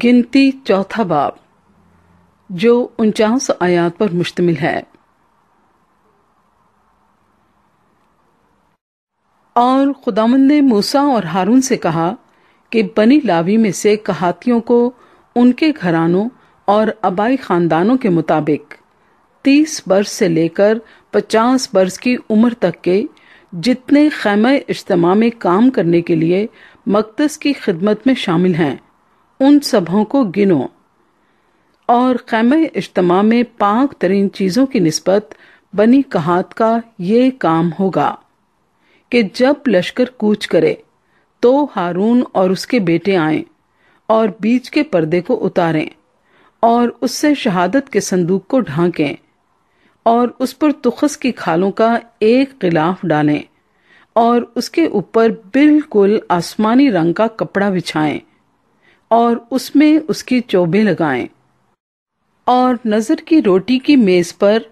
गिनती चौथा बाब जो उनचास आयात पर मुश्तमिल है और खुदामंद ने मूसा और हारून से कहा कि बनी लावी में से कहातियों को उनके घरानों और आबाई खानदानों के मुताबिक तीस वर्ष से लेकर पचास वर्ष की उम्र तक के जितने खैम इज्तम में काम करने के लिए मकदस की खिदमत में शामिल हैं उन सबों को गिनो और कैम इज्तम में पाक तरीन चीजों की नस्बत बनी कहात का ये काम होगा कि जब लश्कर कूच करे तो हारून और उसके बेटे आए और बीच के पर्दे को उतारें और उससे शहादत के संदूक को ढांकें और उस पर तुखस की खालों का एक गिलाफ डालें और उसके ऊपर बिल्कुल आसमानी रंग का कपड़ा बिछाएं और उसमें उसके चौबे लगाएं और नजर की रोटी की मेज पर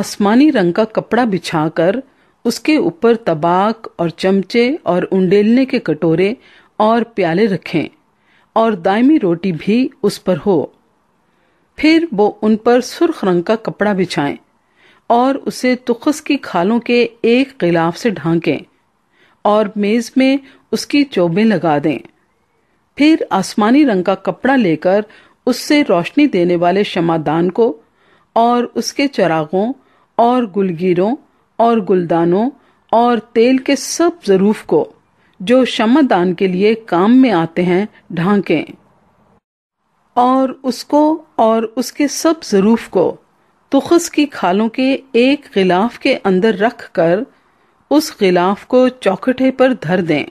आसमानी रंग का कपड़ा बिछाकर उसके ऊपर तबाक और चमचे और उंडेलने के कटोरे और प्याले रखें और दायमी रोटी भी उस पर हो फिर वो उन पर सुर्ख रंग का कपड़ा बिछाएं और उसे तुखस की खालों के एक गिलाफ से ढांकें और मेज में उसकी चौबे लगा दें फिर आसमानी रंग का कपड़ा लेकर उससे रोशनी देने वाले शमादान को और उसके चरागों और गुलगीरों और गुलदानों और तेल के सब जरूफ को जो शमादान के लिए काम में आते हैं ढांकें और उसको और उसके सब जरूफ को तुखस की खालों के एक गिलाफ के अंदर रख कर उस गिलाफ को चौखटे पर धर दें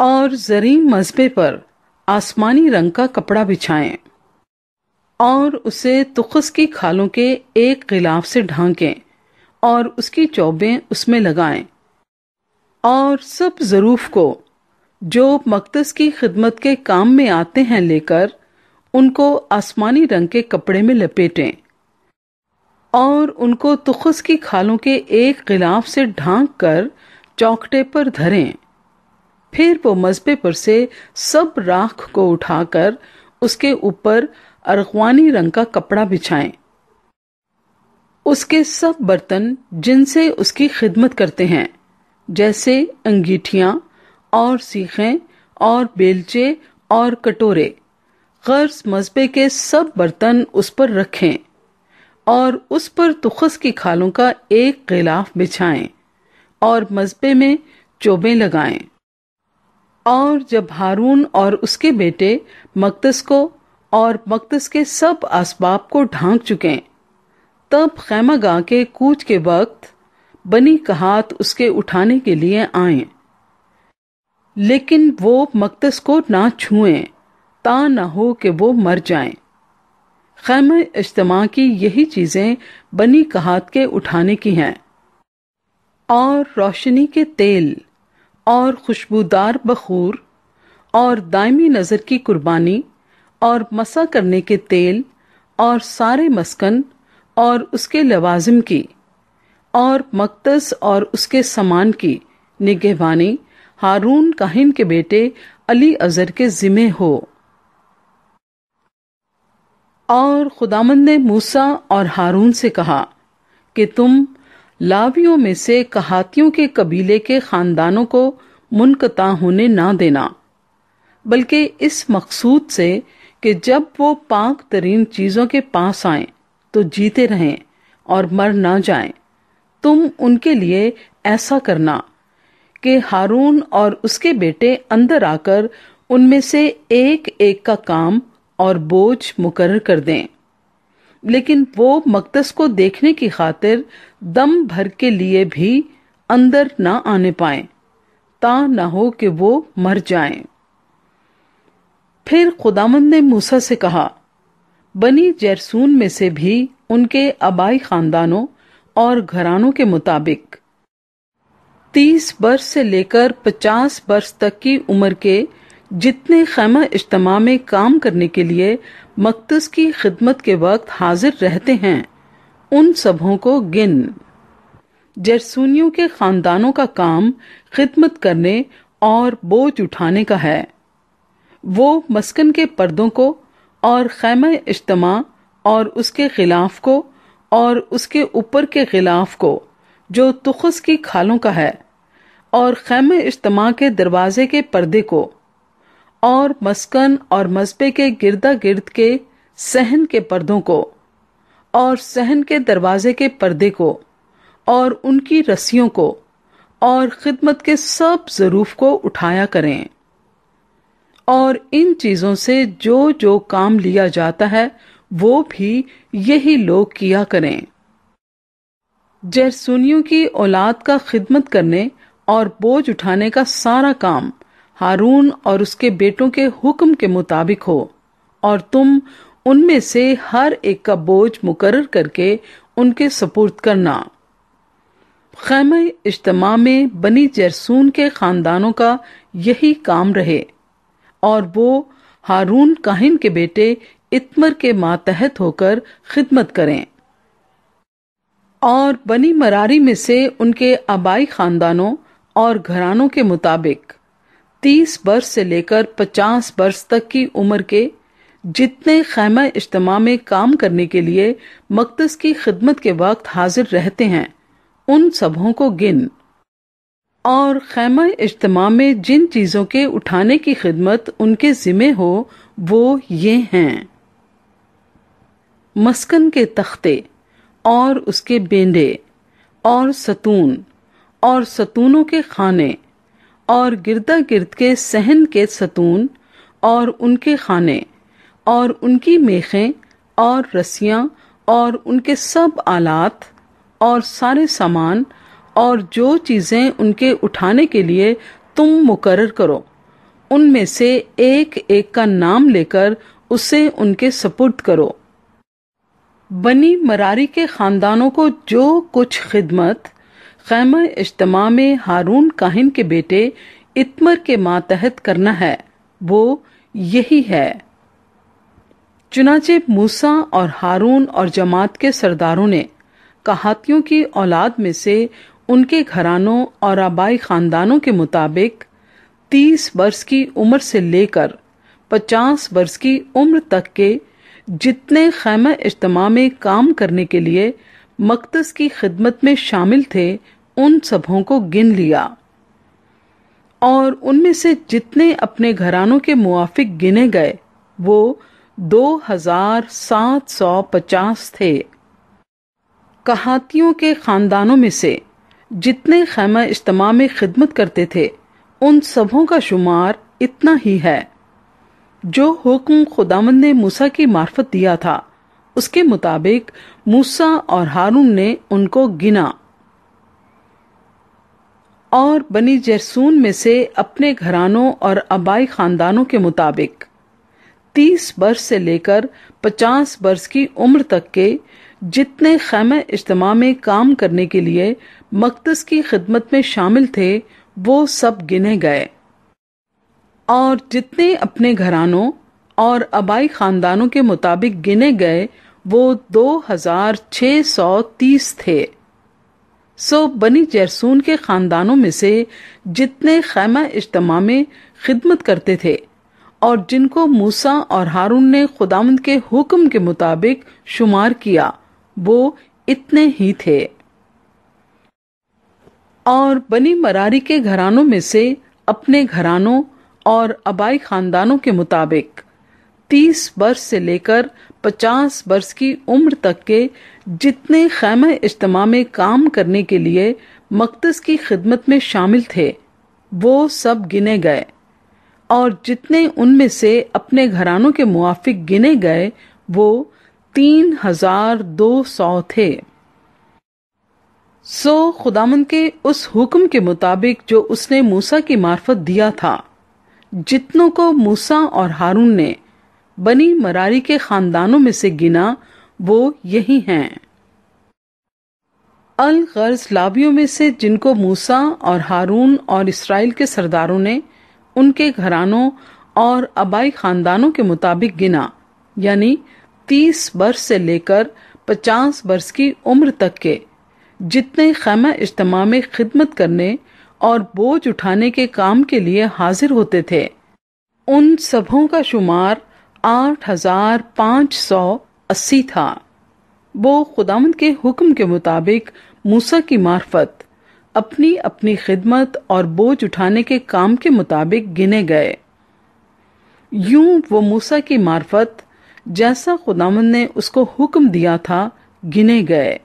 और जरी मजबे पर आसमानी रंग का कपड़ा बिछाएं और उसे तुखस की खालों के एक गिलाफ से ढांकें और उसकी चौबें उसमें लगाएं और सब ज़रूफ को जो मकदस की खिदमत के काम में आते हैं लेकर उनको आसमानी रंग के कपड़े में लपेटें और उनको तुखस की खालों के एक गिलाफ से ढांक कर चौकटे पर धरें फिर वो मजबे पर से सब राख को उठाकर उसके ऊपर अरगवानी रंग का कपड़ा बिछाएं। उसके सब बर्तन जिनसे उसकी खिदमत करते हैं जैसे अंगीठियां और सीखें और बेलचे और कटोरे गर्ज मजबे के सब बर्तन उस पर रखें और उस पर तुखस की खालों का एक गिलाफ बिछाएं और मजबे में चोबे लगाएं और जब हारून और उसके बेटे मकदस को और मकदस के सब असबाब को ढांक चुके तब गा के कूच के वक्त बनी कहात उसके उठाने के लिए आए लेकिन वो मकतस को ना छुए ता ना हो कि वो मर जाए खैम इज्तम की यही चीज़ें बनी कहात के उठाने की हैं और रोशनी के तेल और खुशबूदार बखूर और दायमी नज़र की कुर्बानी और मसा करने के तेल और सारे मस्कन और उसके लवाजम की और मकतस और उसके सामान की निगहबानी हारून काहिन के बेटे अली अज़हर के जिम्मे हो और खुदामंद ने मूसा और हारून से कहा कि तुम लावियों में से कहातियों के कबीले के खानदानों को मुनकता होने ना देना बल्कि इस मकसूद से कि जब वो पाक तरीन चीज़ों के पास आए तो जीते रहें और मर ना जाएं। तुम उनके लिए ऐसा करना कि हारून और उसके बेटे अंदर आकर उनमें से एक एक का काम और बोझ मुकर कर दें लेकिन वो मकदस को देखने की खातिर दम भर के लिए भी अंदर ना आने पाए ता ना हो कि वो मर जाए फिर खुदामंद ने मूसा से कहा बनी जैरसून में से भी उनके आबाई खानदानों और घरानों के मुताबिक तीस वर्ष से लेकर पचास वर्ष तक की उम्र के जितने खैमा इज्तम में काम करने के लिए मकतस की खिदमत के वक्त हाजिर रहते हैं उन सबों को गिन जरसूनियों के खानदानों का काम खिदमत करने और बोझ उठाने का है वो मस्कन के पर्दों को और खैम इज्तम और उसके खिलाफ को और उसके ऊपर के खिलाफ को जो तुखस की खालों का है और खैम इज्तम के दरवाजे के पर्दे को और मस्कन और मजबे के गिरदा गिर्द के सहन के पर्दों को और सहन के दरवाजे के पर्दे को और उनकी रस्सियों को और खिदमत के सब जरूफ को उठाया करें और इन चीजों से जो जो काम लिया जाता है वो भी यही लोग किया करें जैरसूनियों की औलाद का खिदमत करने और बोझ उठाने का सारा काम हारून और उसके बेटों के हुक्म के मुताबिक हो और तुम उनमें से हर एक का बोझ मुकर करके उनके सपूर्द करना खैम इज्तम में बनी जरसून के खानदानों का यही काम रहे और वो हारून काहिन के बेटे इतमर के मातहत होकर खिदमत करें और बनी मरारी में से उनके आबाई खानदानों और घरानों के मुताबिक तीस वर्ष से लेकर पचास वर्ष तक की उम्र के जितने खैमा इज्तम में काम करने के लिए मकदस की खिदमत के वक्त हाजिर रहते हैं उन सबों को गिन और खैमा इज्तम में जिन चीज़ों के उठाने की खिदमत उनके जिम्मे हो वो ये हैं मस्कन के तख्ते और उसके बेंडे और सतून और सतूनों के खाने और गिरदा गिर्द के सहन के सतून और उनके खाने और उनकी मेखें और रस्सियां और उनके सब आलात और सारे सामान और जो चीज़ें उनके उठाने के लिए तुम मुकर करो उनमें से एक एक का नाम लेकर उसे उनके सपुर्द करो बनी मरारी के ख़ानदानों को जो कुछ खिदमत खैम इज्तम में हारून काहिन के बेटे इतमर के मातहत करना है वो यही है चुनाचे मूसा और हारून और जमात के सरदारों ने कहातियों की औलाद में से उनके घरानों और आबाई खानदानों के मुताबिक तीस वर्ष की उम्र से लेकर पचास वर्ष की उम्र तक के जितने खैम इज्तम में काम करने के लिए मकदस की खिदमत में शामिल थे उन सबों को गिन लिया और उनमें से जितने अपने घरानों के मुआफिक गिने गए वो 2750 थे कहातियों के खानदानों में से जितने खैमा इज्तम में खिदमत करते थे उन सबों का शुमार इतना ही है जो हुक्म खुदामंद ने मूसा की मार्फत दिया था उसके मुताबिक मूसा और हारून ने उनको गिना और बनी जरसून में से अपने घरानों और आबाई खानदानों के मुताबिक तीस वर्ष से लेकर पचास वर्ष की उम्र तक के जितने खैम इज्तम में काम करने के लिए मकदस की खिदमत में शामिल थे वो सब गिने गए और जितने अपने घरानों और आबाई खानदानों के मुताबिक गिने गए वो 2630 थे सो बनी जैसून के खानदानों में से जितने खैमा इज्तम में खिदमत करते थे और जिनको मूसा और हारून ने खुदामंद के हुक्म के मुताबिक शुमार किया वो इतने ही थे और बनी मरारी के घरानों में से अपने घरानों और अबाई खानदानों के मुताबिक तीस वर्ष से लेकर पचास वर्ष की उम्र तक के जितने खैम इज्तम में काम करने के लिए मकदस की खिदमत में शामिल थे वो सब गिने गए और जितने उनमें से अपने घरानों के मुआफिक गिने गए वो तीन हजार दो सौ थे सो खुदामन के उस हुक्म के मुताबिक जो उसने मूसा की मार्फत दिया था जितनों को मूसा और हारून ने बनी मरारी के खानदानों में से गिना वो यही हैं अल गर्ज लाबियों में से जिनको मूसा और हारून और इसराइल के सरदारों ने उनके घरानों और आबाई खानदानों के मुताबिक गिना यानी तीस वर्ष से लेकर पचास वर्ष की उम्र तक के जितने खैमा इज्तम में खिदमत करने और बोझ उठाने के काम के लिए हाजिर होते थे उन सबों का शुमार आठ हजार पाँच सौ अस्सी था वो खुदामंद के हुक्म के मुताबिक मूसा की मार्फत अपनी अपनी खिदमत और बोझ उठाने के काम के मुताबिक गिने गए यूं वो मूसा की मार्फत जैसा खुदामंद ने उसको हुक्म दिया था गिने गए